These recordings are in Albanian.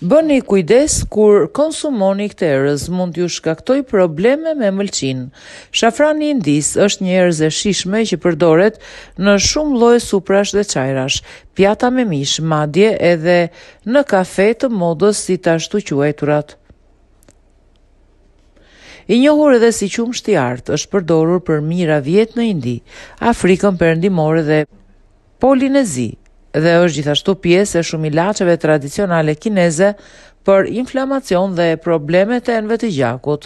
Bëni kujdes kur konsumoni këtë erëz mund t'ju shkaktojë probleme me mëlqin. Shafrani i ndis është një erëz e shishme që përdoret në shumë lloje suprash dhe çajrash, pjata me mish, madje edhe në kafe të modës si të ashtu quajturat. I njohur edhe si qumsht i art, është përdorur për mijëra vjet në Indi, Afrikën Perëndimore dhe Polinezi dhe është gjithashtu pjesë e shumë ilaçeve tradicionale kineze për inflamacion dhe probleme të enëve të gjakut,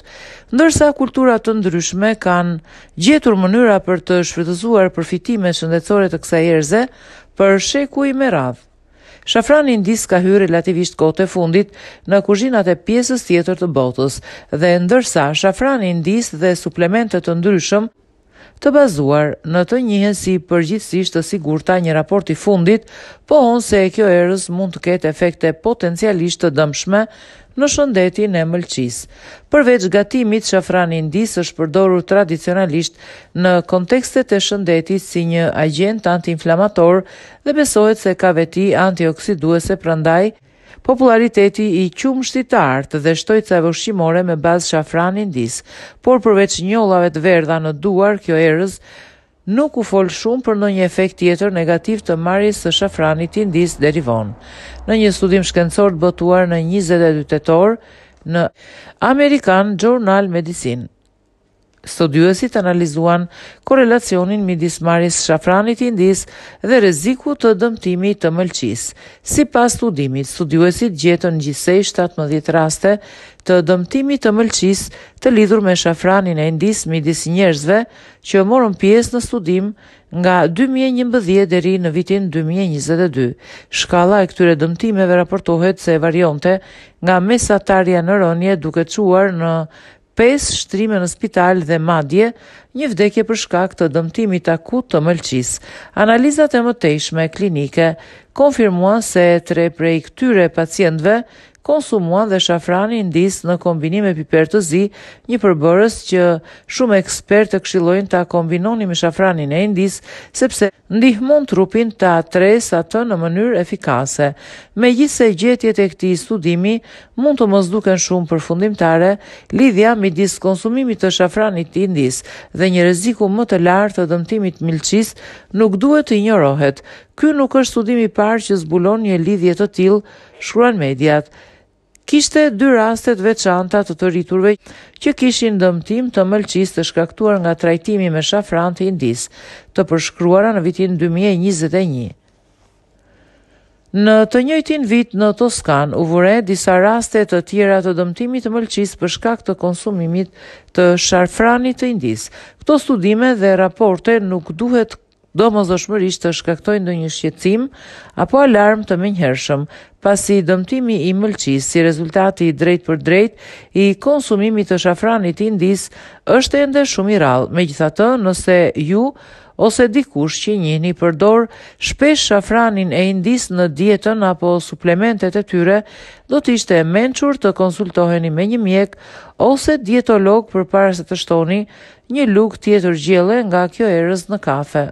ndërsa kulturat të ndryshme kanë gjetur mënyra për të shfrytëzuar përfitime shëndetësore të kësaj erze për sheku i me radh. Shafrani i ndis ka hyrë relativisht kohë të fundit në kuzhinat e pjesës tjetër të botës dhe ndërsa shafrani i ndis dhe suplemente të ndryshëm të bazuar në të njëhen si përgjithsisht të sigur ta një raport i fundit, po onë se e kjo erës mund të ketë efekte potencialisht të dëmshme në shëndetin e mëlqis. Përveç gatimit, shafran indis është përdorur tradicionalisht në kontekstet e shëndetit si një agent anti-inflamator dhe besohet se ka veti antioksiduese prandaj Populariteti i qumë shtitartë të dhe shtojtave ushqimore me bazë shafran indis, por përveç njollave të verdha në duar kjo erës, nuk u fol shumë për në një efekt tjetër negativ të marjes së shafranit të indis derivon. Në një studim shkencor të bëtuar në 22 tetor në American Journal Medicine. Studiuesit analizuan korelacionin midis marjes shafranit i ndis dhe reziku të dëmtimi të mëlqis. Si pas studimit, studiuesit gjetën gjisej 17 raste të dëmtimi të mëlqis të lidhur me shafranin e ndis midis njerëzve që morën pjesë në studim nga 2011 deri në vitin 2022. Shkalla e këtyre dëmtimeve raportohet se varionte nga mesatarja në rënje duke quar në pesë shtrime në spital dhe madje një vdekje për shkak të dëmtimit akut të mëlqis. Analizat e mëtejshme klinike konfirmuan se tre prej këtyre pacientëve konsumuan dhe shafrani ndis në kombinim me piper të zi, një përbërës që shumë ekspertë të kshilojnë ta kombinoni me shafranin e ndis, sepse ndihmon trupin ta tres atë në mënyrë efikase. Me gjithse gjetjet e këti studimi, mund të mëzduken shumë përfundimtare, lidhja midis konsumimit të shafranit të ndis dhe një reziku më të lartë të dëmtimit milqis nuk duhet të injorohet. Ky nuk është studimi parë që zbulon një lidhje të tillë, shkruan mediat kishte dy rastet veçanta të të rriturve që kishin dëmtim të mëlqis të shkaktuar nga trajtimi me shafran të indis të përshkruara në vitin 2021. Në të njëjtin vit në Toskan u vure disa raste të tjera të dëmtimit të mëlqis për shkak të konsumimit të sharfranit të indis. Këto studime dhe raporte nuk duhet do mos të shkaktojnë ndonjë shqetësim apo alarm të menjëhershëm, pasi dëmtimi i mëlçisë si rezultati i drejtpërdrejt i konsumimit të shafranit indis është ende shumë i rrallë. Megjithatë, nëse ju ose dikush që njëni përdor shpesh shafranin e indis në dietën apo suplementet e tyre, do të ishte menqur të konsultoheni me një mjek ose dietolog për parës e të shtoni një luk tjetër gjele nga kjo erës në kafe.